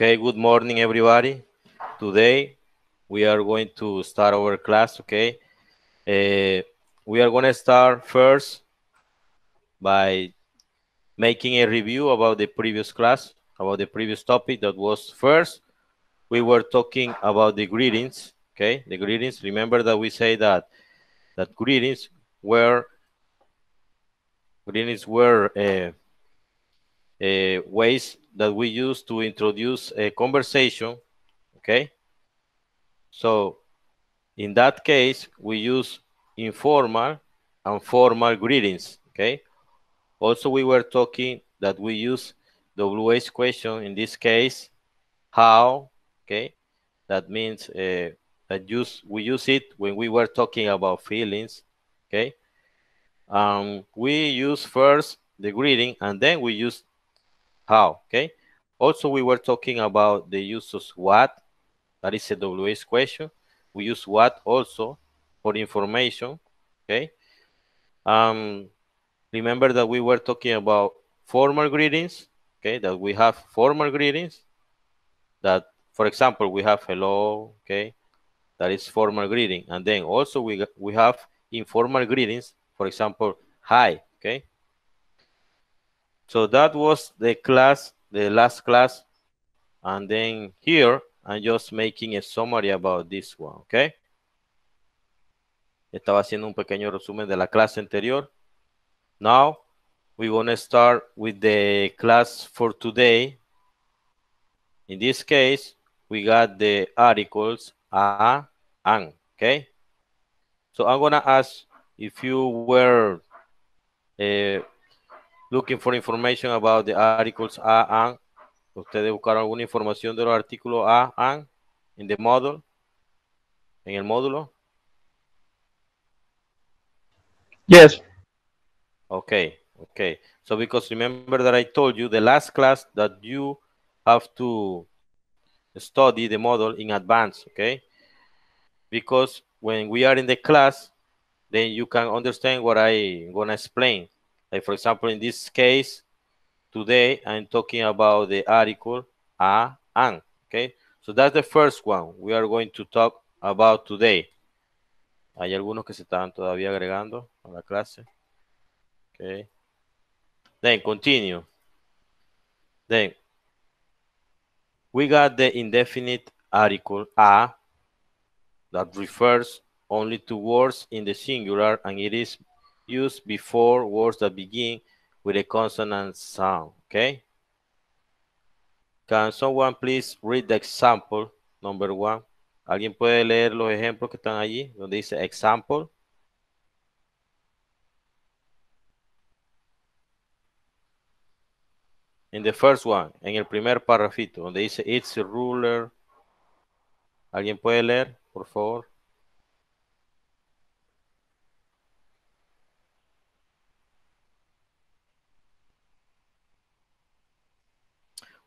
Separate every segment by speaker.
Speaker 1: Okay, good morning, everybody. Today we are going to start our class, okay? Uh, we are going to start first by making a review about the previous class, about the previous topic that was first. We were talking about the greetings, okay? The greetings. Remember that we say that that greetings were greetings were uh, uh, ways that we use to introduce a conversation, okay? So in that case, we use informal and formal greetings, okay? Also, we were talking that we use WH question, in this case, how, okay? That means uh, that use, we use it when we were talking about feelings, okay? Um, we use first the greeting and then we use how, okay? Also, we were talking about the use of what, that is a WS question. We use what also for information, okay? Um, remember that we were talking about formal greetings, okay? That we have formal greetings, that, for example, we have hello, okay? That is formal greeting. And then also we, we have informal greetings, for example, hi, okay? So that was the class, the last class. And then here, I'm just making a summary about this one, okay? Estaba haciendo un pequeño resumen de la clase anterior. Now, we want to start with the class for today. In this case, we got the articles a, an, okay? So I'm going to ask if you were uh, looking for information about the articles A and. Ustedes buscaron alguna información de los artículos A and in the model, en el módulo. Yes. Okay, okay. So because remember that I told you the last class that you have to study the model in advance, okay? Because when we are in the class, then you can understand what I'm gonna explain. Like for example, in this case, today I'm talking about the article a an. Okay, so that's the first one we are going to talk about today. Hay algunos que se están todavía agregando a la clase. Okay. Then continue. Then we got the indefinite article a that refers only to words in the singular and it is Use before words that begin with a consonant sound, okay? Can someone please read the example number one? ¿Alguien puede leer los ejemplos que están allí donde dice example? In the first one, en el primer parrafito, donde dice it's a ruler. ¿Alguien puede leer, por favor?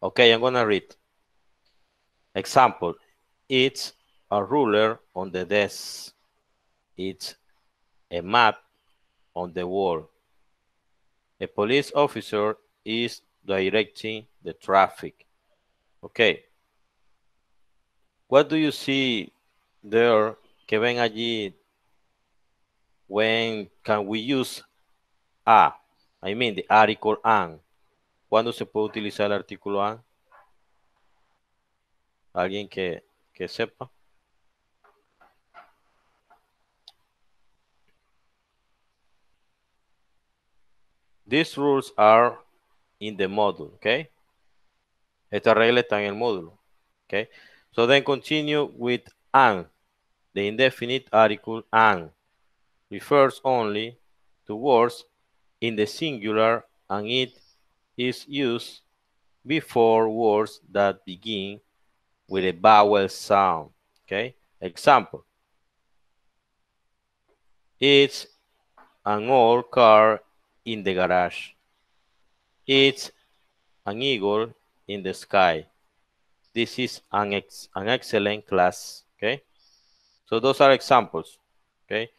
Speaker 1: Okay, I'm gonna read. Example, it's a ruler on the desk. It's a map on the wall. A police officer is directing the traffic. Okay. What do you see there que ven allí when can we use a? I mean the article an. ¿Cuándo se puede utilizar el artículo A? ¿Alguien que, sepa? These rules are in the module, okay? Esta regla está en el módulo, okay? So then continue with an. The indefinite article an refers only to words in the singular and it is used before words that begin with a vowel sound. Okay, example. It's an old car in the garage. It's an eagle in the sky. This is an, ex an excellent class. Okay, so those are examples. Okay,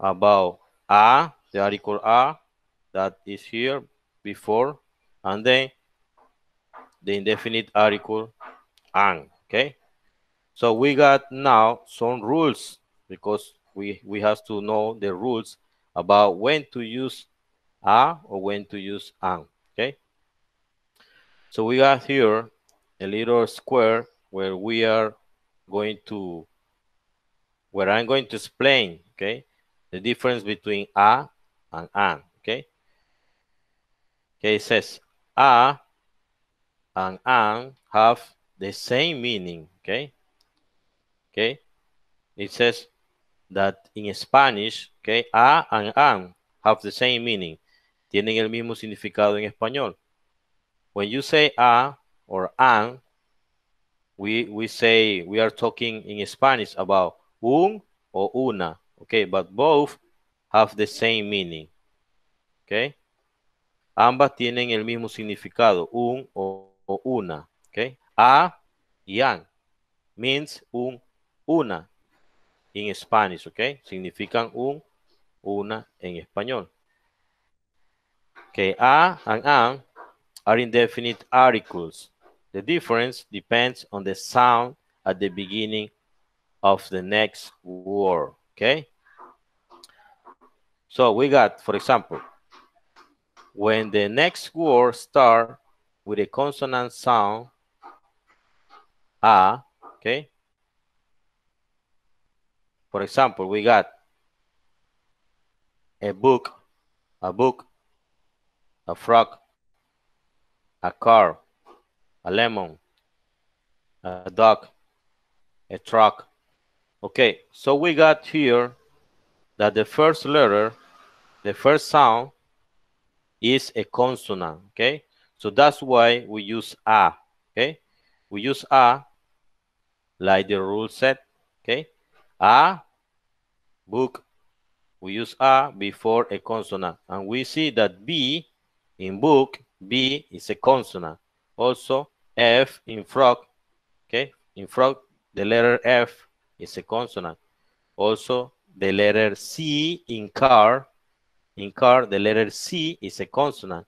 Speaker 1: about a, the article a that is here before, and then the indefinite article and, okay? So we got now some rules because we, we have to know the rules about when to use a or when to use an, okay? So we got here a little square where we are going to, where I'm going to explain, okay, the difference between a and an, okay? Okay, it says a and an have the same meaning, okay? Okay, it says that in Spanish, okay, a and an have the same meaning. Tienen el mismo significado en español. When you say a or an, we, we say, we are talking in Spanish about un or una, okay? But both have the same meaning, okay? Ambas tienen el mismo significado, un o, una. ¿okay? A y an means un, una in Spanish, Okay. Significan un, una en español. Okay, a and an are indefinite articles. The difference depends on the sound at the beginning of the next word, okay? So we got, for example, When the next word starts with a consonant sound, a, okay? For example, we got a book, a book, a frog, a car, a lemon, a dog, a truck. Okay, so we got here that the first letter, the first sound is a consonant, okay? So that's why we use a, okay? We use a like the rule said, okay? A book we use a before a consonant and we see that b in book b is a consonant also f in frog okay in frog the letter f is a consonant also the letter c in car in car, the letter C is a consonant.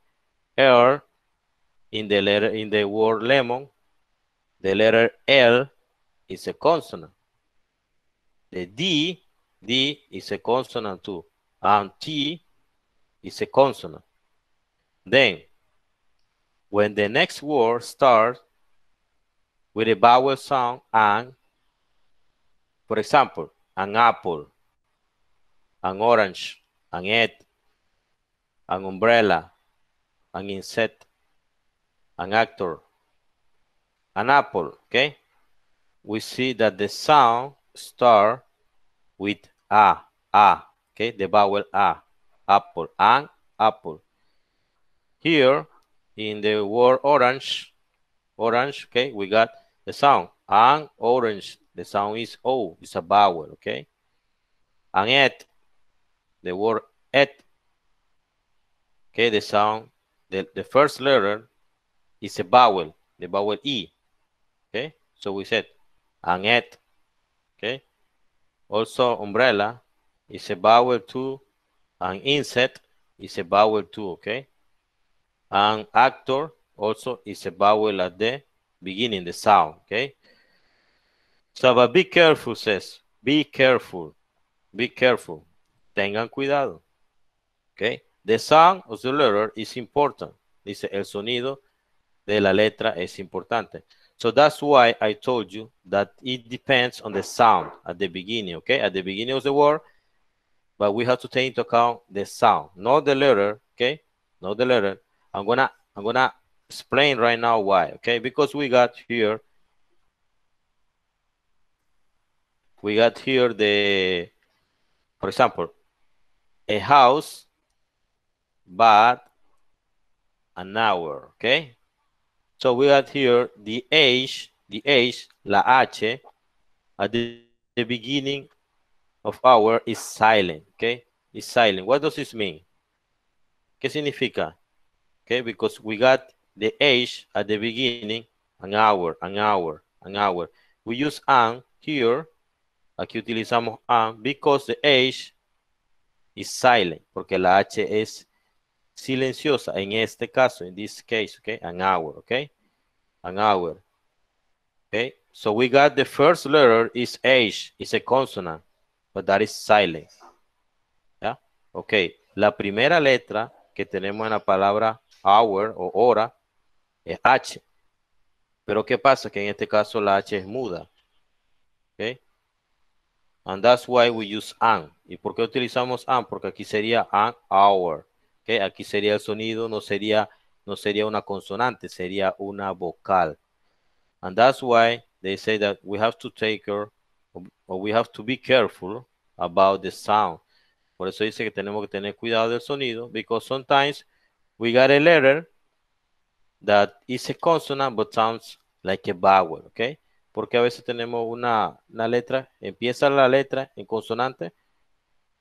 Speaker 1: R in the letter in the word lemon, the letter L is a consonant. The D, D is a consonant too, and T is a consonant. Then, when the next word starts with a vowel sound and, for example, an apple, an orange, an egg, an umbrella, an insect, an actor, an apple, okay? We see that the sound start with a, a, okay? The vowel a, apple, an apple. Here in the word orange, orange, okay, we got the sound an orange. The sound is o, it's a vowel, okay? An et, the word et Okay, the sound, the, the first letter is a vowel, the vowel E. Okay, so we said an et. Okay, also umbrella is a vowel too, an inset is a vowel too, okay? An actor also is a vowel at the beginning, the sound, okay? So, but be careful, says, be careful, be careful, tengan cuidado, okay? The sound of the letter is important. Dice, el sonido de la letra es importante. So that's why I told you that it depends on the sound at the beginning, okay? At the beginning of the word, but we have to take into account the sound, not the letter, okay? Not the letter. I'm gonna I'm gonna explain right now why, okay? Because we got here we got here the for example a house but an hour, okay? So we got here the H, the H, la H, at the, the beginning of hour is silent, okay? Is silent. What does this mean? ¿Qué significa? Okay, because we got the H at the beginning, an hour, an hour, an hour. We use an here, aquí utilizamos an, because the H is silent, porque la H es silenciosa, en este caso, in this case, okay, an hour, okay, an hour. Okay, so we got the first letter is H, it's a consonant, but that is silent. Yeah, okay. La primera letra que tenemos en la palabra hour o hora es H. Pero ¿qué pasa? Que en este caso la H es muda. Okay. And that's why we use an. ¿Y por qué utilizamos an? Porque aquí sería an hour. Aquí sería el sonido, no sería, no sería una consonante, sería una vocal. And that's why they say that we have to take or we have to be careful about the sound. Por eso dice que tenemos que tener cuidado del sonido, because sometimes we got a letter that is a consonant but sounds like a vowel, okay? Porque a veces tenemos una, una letra, empieza la letra en consonante,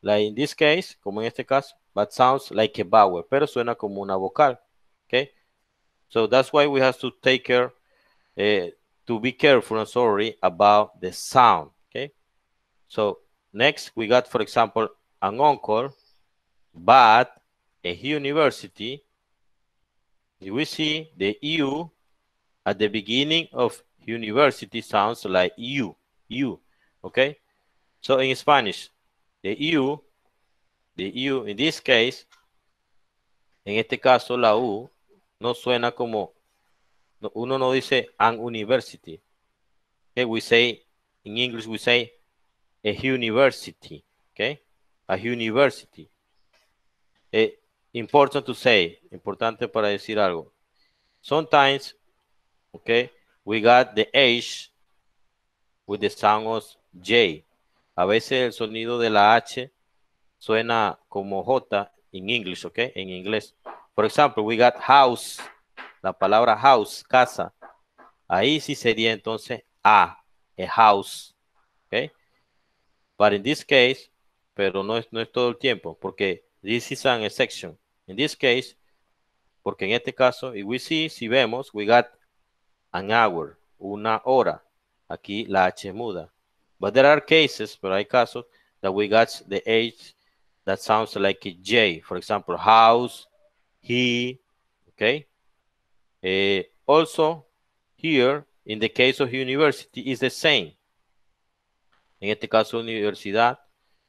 Speaker 1: like in this case, como en este caso, but sounds like a vowel, pero suena como una vocal. Okay, so that's why we have to take care, uh, to be careful and sorry about the sound. Okay, so next we got, for example, an uncle, but a university. We see the U at the beginning of university sounds like U, U. Okay, so in Spanish, the U The U, in this case, en este caso la U no suena como, uno no dice an university. Okay, we say, in English we say a university. Okay, a university. Eh, important to say, importante para decir algo. Sometimes, okay, we got the H with the sound of J. A veces el sonido de la H suena como J en inglés, ¿ok? En inglés. Por ejemplo, we got house, la palabra house, casa. Ahí sí sería entonces a, a house, ¿ok? But in this case, pero no es, no es todo el tiempo, porque this is an exception. In this case, porque en este caso, y we see, si vemos, we got an hour, una hora. Aquí la H muda. But there are cases, pero hay casos that we got the H... that sounds like a J. For example, house, he, okay? Uh, also, here, in the case of university, is the same. In este caso, universidad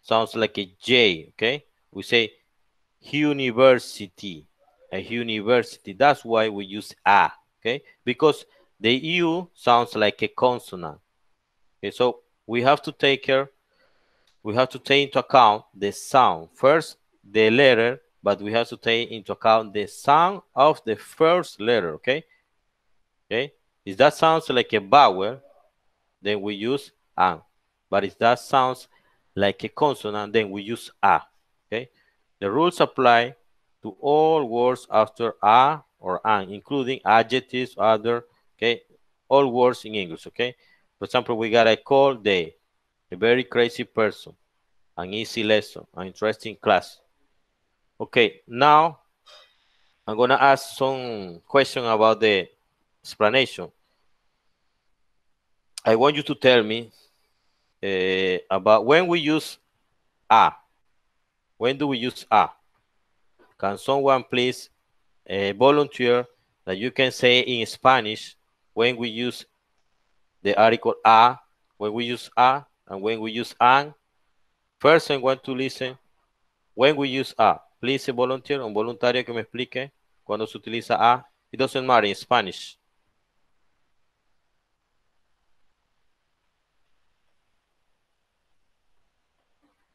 Speaker 1: sounds like a J, okay? We say university, a university. That's why we use a, okay? Because the U sounds like a consonant. Okay, so we have to take care we have to take into account the sound. First, the letter, but we have to take into account the sound of the first letter, okay? Okay, if that sounds like a vowel, then we use an. But if that sounds like a consonant, then we use a, okay? The rules apply to all words after a or an, including adjectives, other, okay? All words in English, okay? For example, we got a cold day a very crazy person, an easy lesson, an interesting class. Okay, now I'm gonna ask some question about the explanation. I want you to tell me uh, about when we use a. When do we use a? Can someone please uh, volunteer that you can say in Spanish when we use the article a? When we use a, and when we use an. First, I want to listen. When we use a, please volunteer, un voluntario que me explique cuando se utiliza a. It doesn't matter in Spanish.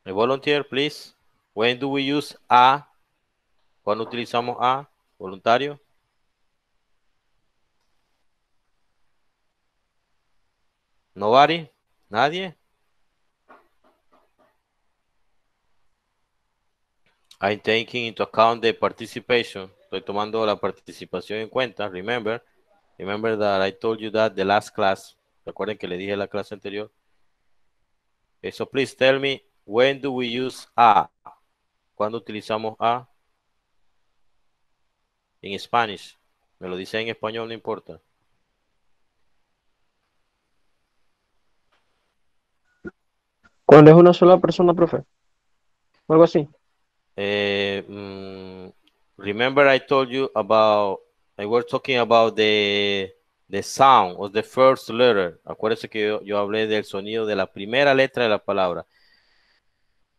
Speaker 1: A volunteer, please. When do we use a? Cuando utilizamos a, voluntario. Nobody? Nadie? I'm taking into account the participation. Estoy tomando la participación en cuenta. Remember, remember that I told you that the last class. Recuerden que le dije la clase anterior. eso so please tell me, when do we use a? ¿Cuándo utilizamos a? En Spanish. Me lo dice en español, no importa. Cuando es una sola persona, profe. algo así. Eh, mm, remember, I told you about, I was talking about the, the sound of the first letter. acuérdese que yo, hablé del sonido de la primera letra de la palabra.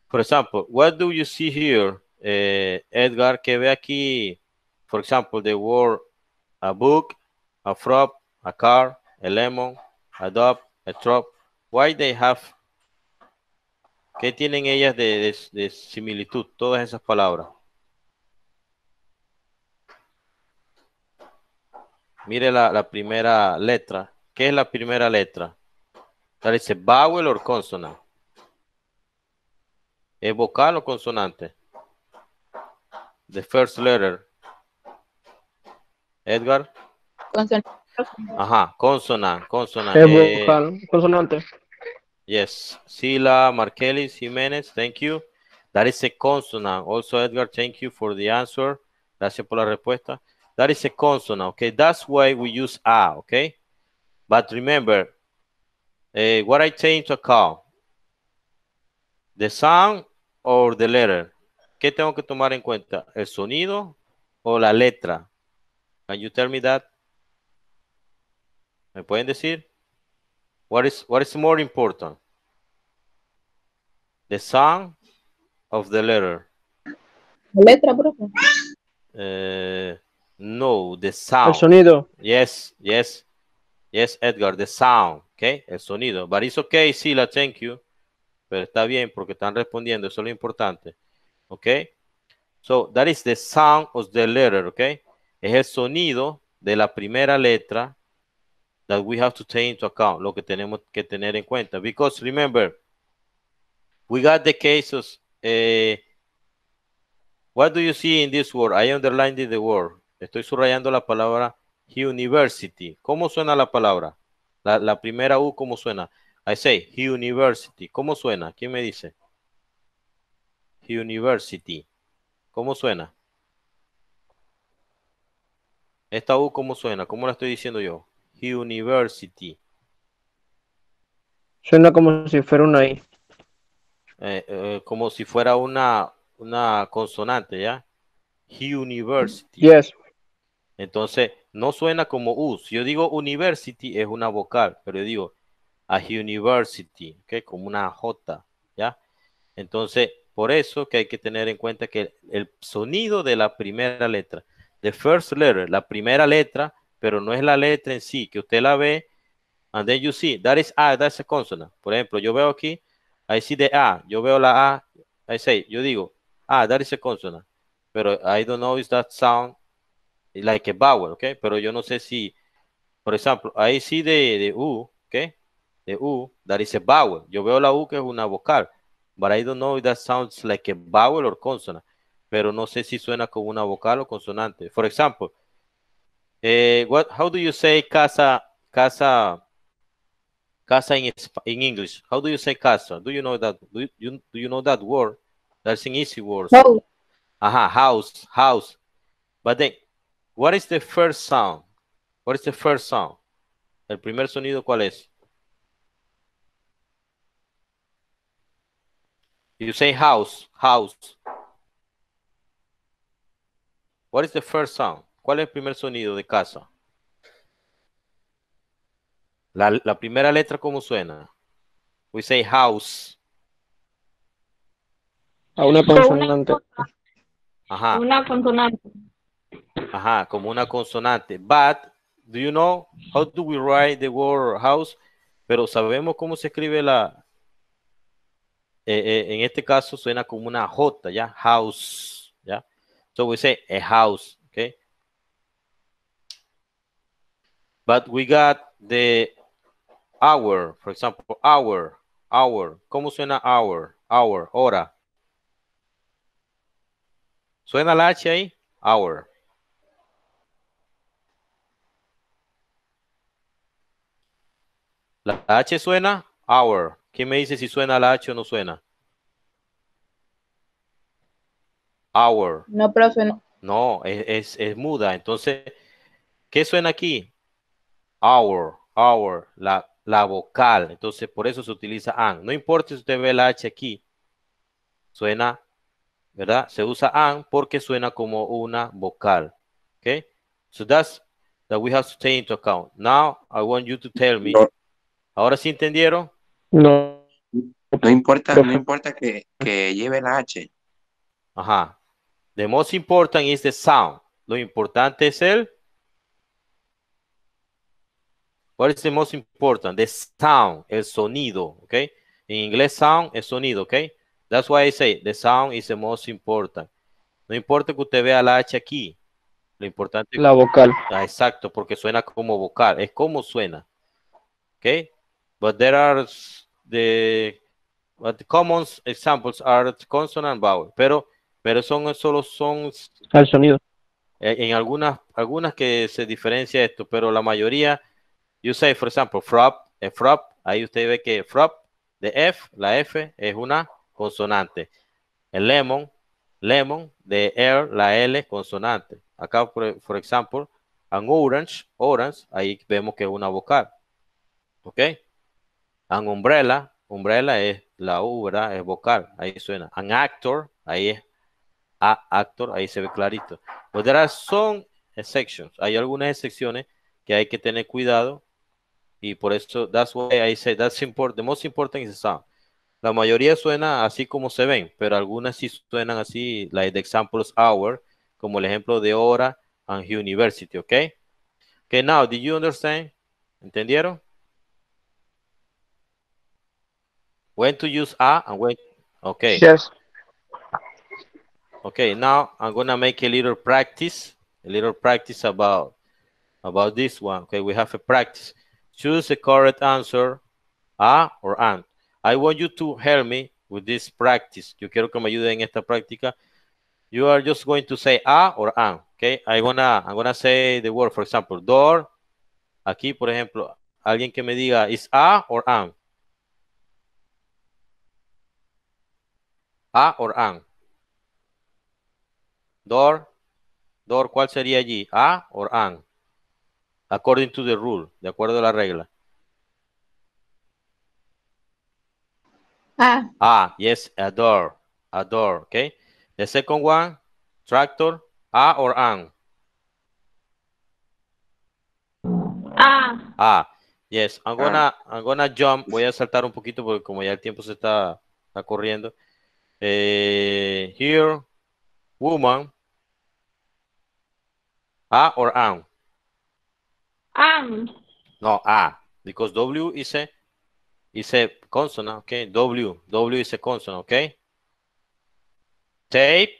Speaker 1: For example, what do you see here, eh, Edgar? Que ve aquí, for example, the word a book, a frog, a car, a lemon, a dog, a truck. Why they have ¿Qué tienen ellas de, similitud, todas esas palabras? Mire la, primera letra. ¿Qué es la primera letra? Tal dice vowel o consonant. ¿Es vocal o consonante? The first letter. Edgar. Consonante. Ajá, consonante. consonante. Es vocal, consonante. Yes, Sila, Markelis, Jiménez, thank you. That is a consonant. Also, Edgar, thank you for the answer. Gracias por la respuesta. That is a consonant, okay? That's why we use a, okay? But remember, eh, what I take into account, the sound or the letter. ¿Qué tengo que tomar en cuenta? ¿El sonido o la letra? Can you tell me that? ¿Me pueden decir? What is, what is more important? The sound of the letter. Letra, bro. Eh, no, the sound. El sonido. Yes, yes. Yes, Edgar, the sound. Okay, el sonido. But it's okay, Sila, thank you. Pero está bien porque están respondiendo, eso es lo importante. ¿Ok? So, that is the sound of the letter, okay? Es el sonido de la primera letra that we have to take into account, lo que tenemos que tener en cuenta. Because remember, we got the cases. Eh, what do you see in this word? I underlined the word. Estoy subrayando la palabra university. ¿Cómo suena la palabra? La, la primera U, ¿cómo suena? I say university. ¿Cómo suena? ¿Quién me dice? University. ¿Cómo suena? Esta U, ¿cómo suena? ¿Cómo la estoy diciendo yo? University. Suena como si fuera una I. Eh, eh, como si fuera una, una consonante, ¿ya? University. Entonces, no suena como U. Si yo digo university, es una vocal, pero yo digo a university, ¿ok? Como una J, ¿ya? Entonces, por eso que hay que tener en cuenta que el sonido de la primera letra, the first letter, la primera letra, pero no es la letra en sí, que usted la ve, and then you see, that is A, that's a consonant. Por ejemplo, yo veo aquí I see the A, yo veo la A, I say, yo digo, ah, that is a consonant. Pero I don't know if that sound like a vowel, okay? Pero yo no sé si, por ejemplo, I see the, the U, ¿ok? The U, that is a vowel. Yo veo la U que es una vocal. But I don't know if that sounds like a vowel or consonant. Pero no sé si suena como una vocal o consonante. For example, eh, what, how do you say casa, casa, Casa in, in English. How do you say casa? Do you know that? Do you, do you know that word? That's an easy word. No. Aha, house, house. But then, what is the first sound? What is the first sound? El primer sonido, ¿cuál es? You say house, house. What is the first sound? ¿Cuál es el primer sonido de casa? La, primera letra, ¿cómo suena? We say house. A una consonante. Ajá. Una consonante. Ajá, como una consonante. But, do you know how do we write the word house? Pero sabemos cómo se escribe la. Eh, eh, en este caso suena como una J, ¿ya? House, ¿ya? So we say a house, okay? But we got the hour, por example, hour, hour. ¿Cómo suena hour? Hour, hora. ¿Suena la H ahí? Hour. La H suena, hour. ¿Quién me dice si suena la H o no suena? Hour. No, pero suena. No, es, muda. Entonces, ¿qué suena aquí? Hour, hour. La la vocal. Entonces, por eso se utiliza AN. No importa si usted ve la H aquí, suena, ¿verdad? Se usa AN porque suena como una vocal. ok, So that's that we have to take into account. Now, I want you to tell me. ¿Ahora sí entendieron? No. No importa, no importa que, que lleve la H. Ajá. The most important is the sound. Lo importante es el What is the most important? The sound, el sonido, okay? En inglés sound es sonido, okay? That's why I say the sound is the most important. No importa que usted vea la H aquí, lo importante la vocal. Ah, exacto, porque suena como vocal, es como suena. Okay? But there are the but common examples are consonant vowel, pero pero son solo son el sonido. En, eh, en algunas algunas que se diferencia esto, pero la mayoría You say, for example, frop, a eh, frop. Ahí usted ve que frop de F, la F es una consonante. El lemon, lemon de R, la L consonante. Acá, por, ejemplo, an orange, orange, ahí vemos que es una vocal. ¿Ok? An umbrella, umbrella es la U, ¿verdad? Es vocal, ahí suena. An actor, ahí es a actor, ahí se ve clarito. Pues there are some exceptions, hay algunas excepciones que hay que tener cuidado y por eso, that's why I say that's important, the most important is the sound. La mayoría suena así como se ven, pero algunas sí suenan así, like the examples hour, como el ejemplo de hora and university, okay? Okay, now, did you understand? ¿Entendieron? When to use a and when, okay. Yes. Okay, now I'm gonna make a little practice, a little practice about about this one. Okay, we have a practice. Choose the correct answer, a or an. I want you to help me with this practice. Yo quiero que me ayuden en esta práctica. You are just going to say a or an. Okay, I'm going I'm gonna say the word, for example, door. Aquí, por ejemplo, alguien que me diga, ¿is a or an? A or an. Door. Door, ¿cuál sería allí? A or an according to the rule, de acuerdo a la regla. Ah. Ah, yes, adore, adore, okay. The second one, tractor, a or an? Ah. Ah, yes. I'm gonna, ah. I'm gonna jump. Voy a saltar un poquito porque como ya el tiempo se está, corriendo. Eh, here, woman, a or an? Um. No, ah, because W is a is a consonant, okay? W, W is a consonant, okay? Tape.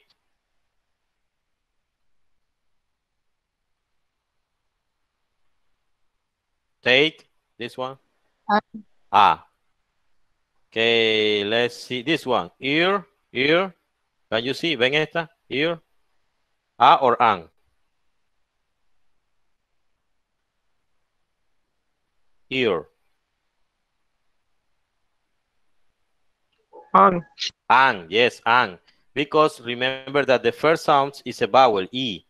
Speaker 1: Take this one. Um. Ah. Okay, let's see this one. Ear, ear. Can you see? ¿Ven esta? Ear. A or an. ear. An. An, yes, an. Because remember that the first sound is a vowel, E.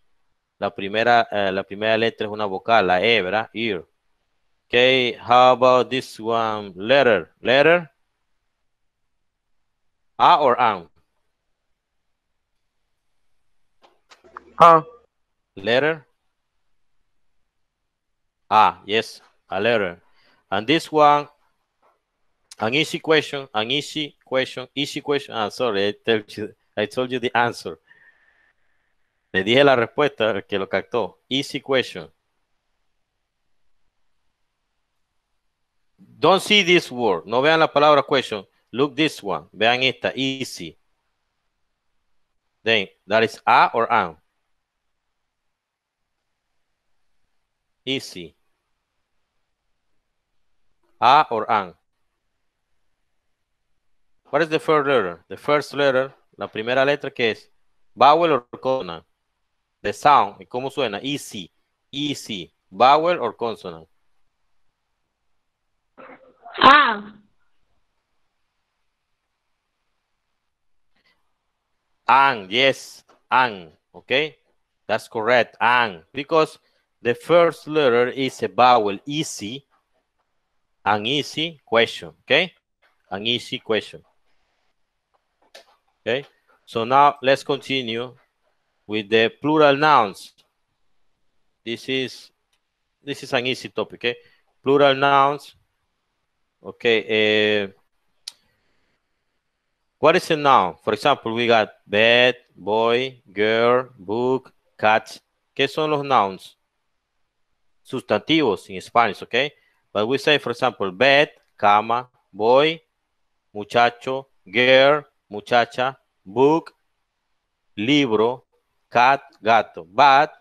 Speaker 1: La primera, eh, la primera letra es una vocal, la E, ¿verdad? Ear. Okay, how about this one? Letter, letter. A or an? A. Letter? A, yes, a letter. And this one, an easy question, an easy question, easy question. Ah, sorry, I, tell you, I told you the answer. Le dije la respuesta al que lo captó. Easy question. Don't see this word. No vean la palabra question. Look this one. Vean esta. Easy. Then, that is a or an. Easy. A or an. What is the first letter? The first letter, la primera letra que es vowel or consonant. The sound, ¿y cómo suena? Easy, easy, vowel or consonant. Ah. An, yes, an, okay? That's correct, an, because the first letter is a vowel, easy, an easy question, okay? An easy question. Okay, so now let's continue with the plural nouns. This is this is an easy topic, okay? Plural nouns. Okay, uh, what is a noun? For example, we got bed, boy, girl, book, cat. ¿Qué son los nouns? Sustantivos in Spanish, okay? But we say, for example, bed, cama, boy, muchacho, girl, muchacha, book, libro, cat, gato. But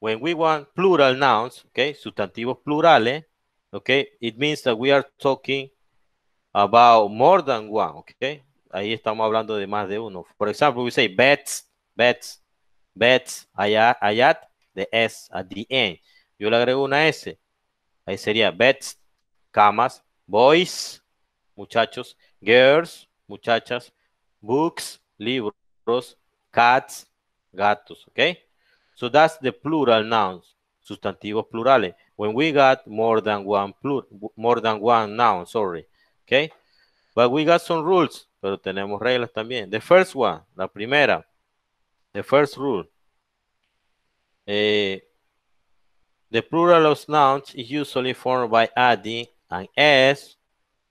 Speaker 1: when we want plural nouns, okay, sustantivos plurales, okay, it means that we are talking about more than one, okay. Ahí estamos hablando de más de uno. For example, we say beds, beds, beds, ayat, ayat, the S at the end. Yo le agrego una S. Ahí sería beds, camas, boys, muchachos, girls, muchachas, books, libros, cats, gatos, okay? So that's the plural nouns, sustantivos plurales. When we got more than one more than one noun, sorry, okay? But we got some rules, pero tenemos reglas también. The first one, la primera, the first rule. Eh, The plural of nouns is usually formed by adding an S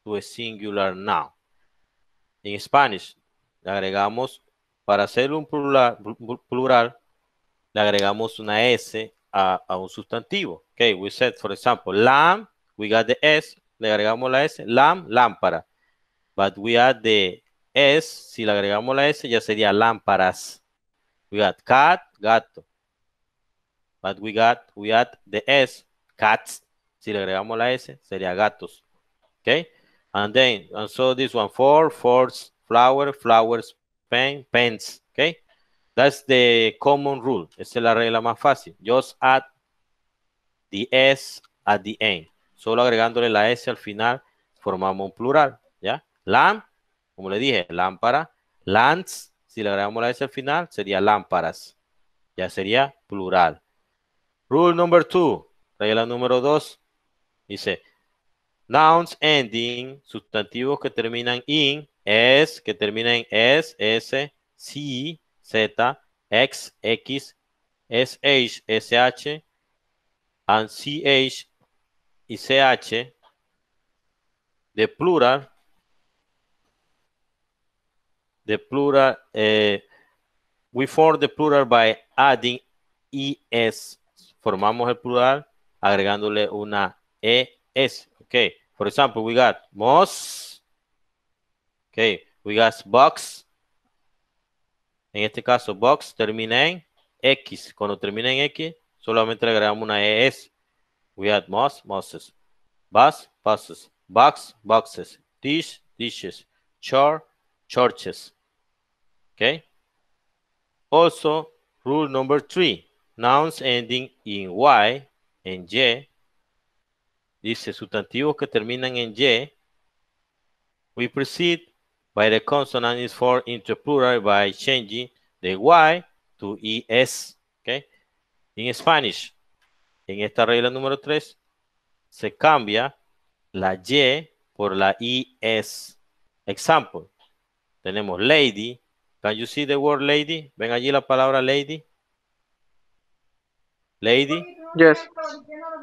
Speaker 1: to a singular noun. In Spanish, le agregamos, para hacer un plural, plural le agregamos una S a, a, un sustantivo. Okay, we said, for example, lamb, we got the S, le agregamos la S, lamb, lámpara. But we add the S, si le agregamos la S, ya sería lámparas. We got cat, gato. But we got, we add the S, cats. Si le agregamos la S, sería gatos. Okay? And then, and so this one, four, force flower, flowers, pen, pens. Okay? That's the common rule. Esa es la regla más fácil. Just add the S at the end. Solo agregándole la S al final formamos un plural. ¿Ya? Lamp, como le dije, lámpara. lamps, si le agregamos la S al final, sería lámparas. Ya sería plural. Rule number two, regla número dos, dice, nouns ending, sustantivos que terminan in, es, que terminan en s, s, C. z, x, x, sh, sh, and ch y ch de plural, the plural, eh, we form the plural by adding es formamos el plural agregándole una ES. Ok. Por ejemplo, we got moss. Ok. We got box. En este caso, box termina en X. Cuando termina en X, solamente le agregamos una ES. We got moss, mosses. Bus, buses. Box, boxes. Dish, dishes. Chore, churches. Ok. Also, rule number three. Nouns ending in Y, en Y. Dice sustantivos que terminan en Y. We proceed by the consonant is for into plural by changing the Y to ES. Okay. In Spanish, en esta regla número 3, se cambia la Y por la es. Example. Tenemos lady. Can you see the word lady? Ven allí la palabra lady. Lady? Yes.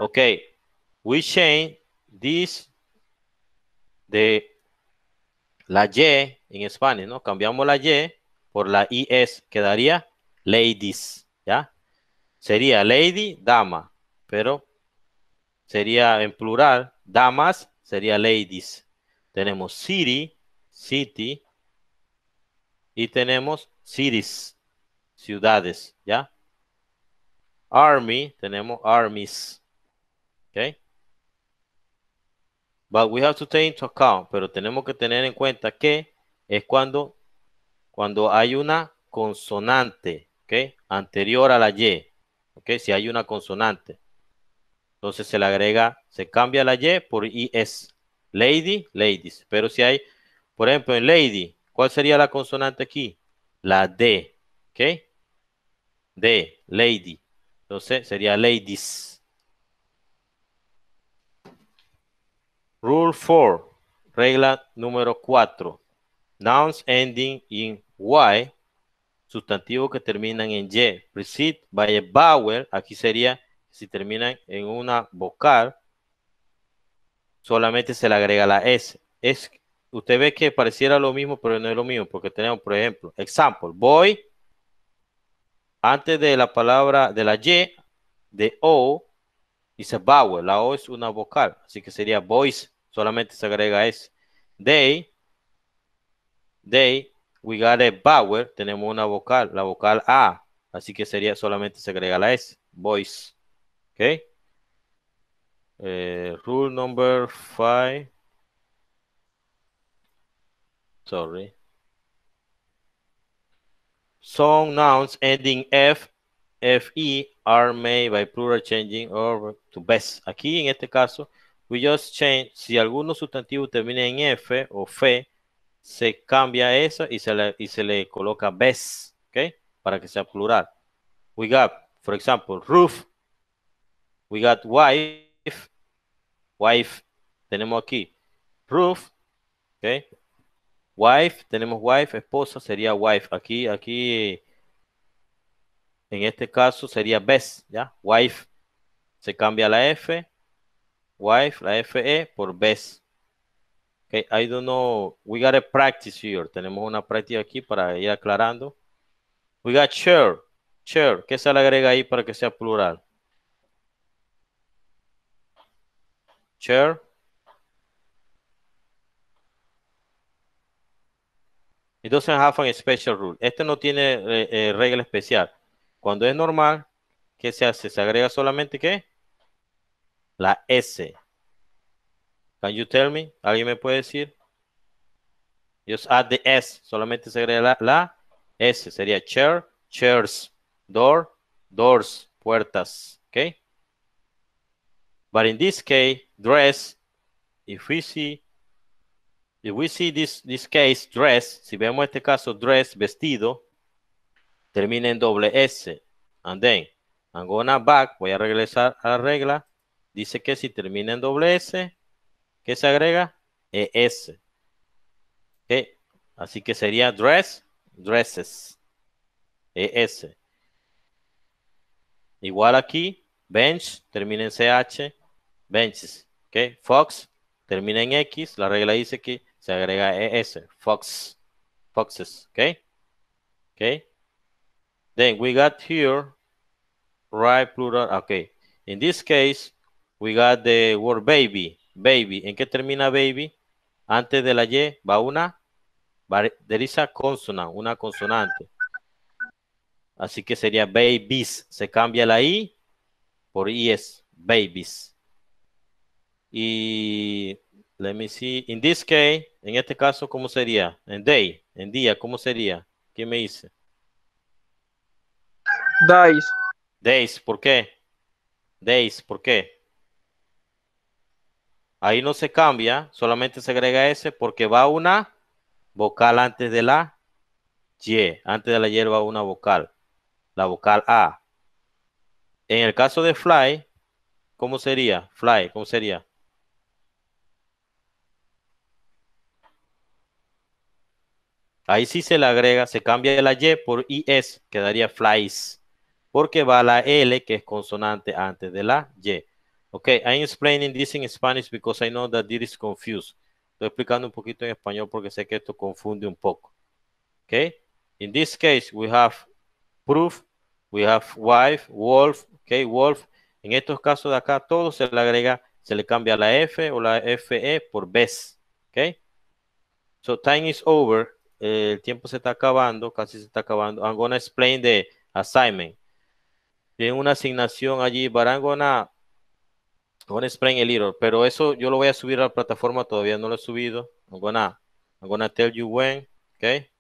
Speaker 1: Okay. We change this, de la Y en español, ¿no? Cambiamos la Y por la IS, quedaría ladies, ¿ya? Sería lady, dama, pero sería en plural, damas, sería ladies. Tenemos city, city, y tenemos cities, ciudades, ¿ya? army, tenemos armies. Okay. But we have to take into account, pero tenemos que tener en cuenta que es cuando, cuando hay una consonante, ¿ok? anterior a la Y, okay, si hay una consonante. Entonces se le agrega, se cambia la Y por IS. Lady, ladies. Pero si hay, por ejemplo, en lady, ¿cuál sería la consonante aquí? La D, ¿ok? D, lady. Entonces sería ladies. Rule 4. Regla número 4. Nouns ending in Y, sustantivos que terminan en Y, precede by a vowel, aquí sería si terminan en una vocal, solamente se le agrega la S. Es, usted ve que pareciera lo mismo, pero no es lo mismo, porque tenemos, por ejemplo, example, boy, antes de la palabra de la Y, de O, dice vowel. La O es una vocal, así que sería voice. Solamente se agrega S. They, they, we got a bower. Tenemos una vocal, la vocal A. Así que sería solamente se agrega la S. Voice. ¿Ok? Eh, rule number five. Sorry. Some nouns ending F, E, are made by plural changing or to best. Aquí en este caso, we just change. Si algunos sustantivos termina en F o FE, se cambia eso y se le, y se le coloca best, ¿ok? Para que sea plural. We got, for example, roof. We got wife. Wife. Tenemos aquí roof, ¿ok? Wife, tenemos wife, esposa, sería wife. Aquí, aquí, en este caso sería best, ¿ya? Wife. Se cambia la F, wife, la E, por best. Okay, I don't know. We got a practice here. Tenemos una práctica aquí para ir aclarando. We got chair, chair. ¿Qué se le agrega ahí para que sea plural? Chair. Entonces, doesn't have a special rule. Este no tiene eh, eh, regla especial. Cuando es normal, ¿qué se hace? Se agrega solamente ¿qué? La S. Can you tell me? ¿Alguien me puede decir? Just add the S. Solamente se agrega la, S. Sería chair, chairs, door, doors, puertas. ¿Ok? But in this case, dress, if we see if we see this, this case, dress, si vemos este caso, dress, vestido, termina en doble S. And then, I'm going back, voy a regresar a la regla. Dice que si termina en doble S, ¿qué se agrega? ES. Ok, Así que sería dress, dresses. ES. Igual aquí, bench, termina en CH, benches. ¿ok? Fox, termina en X. La regla dice que se agrega ES, fox, foxes, ok, Okay. Then we got here, right plural, ah, okay. In this case, we got the word baby, baby. ¿En qué termina baby? Antes de la Y va una, there is a consonant, una consonante. Así que sería babies. Se cambia la I por es babies. Y let me see, in this case, en este caso, ¿cómo sería? En day, en día, ¿cómo sería? ¿Qué me dice? Days. Days, ¿por qué? Days, ¿por qué? Ahí no se cambia, solamente se agrega S porque va una vocal antes de la Y. Antes de la Y va una vocal, la vocal A. En el caso de fly, ¿cómo sería? Fly, ¿cómo sería? Ahí sí se le agrega, se cambia la Y por IS, quedaría flies, porque va la L, que es consonante antes de la Y. Ok, I'm explaining this in Spanish because I know that it is confused. Estoy explicando un poquito en español porque sé que esto confunde un poco. Ok, in this case we have proof, we have wife, wolf, ok, wolf. En estos casos de acá todo se le agrega, se le cambia la F o la FE por BES. Ok, so time is over. Eh, el tiempo se está acabando, casi se está acabando. I'm gonna explain the assignment. tiene una asignación allí, but I'm gonna, explain a little. Pero eso yo lo voy a subir a la plataforma, todavía no lo he subido. I'm gonna, tell you when, okay?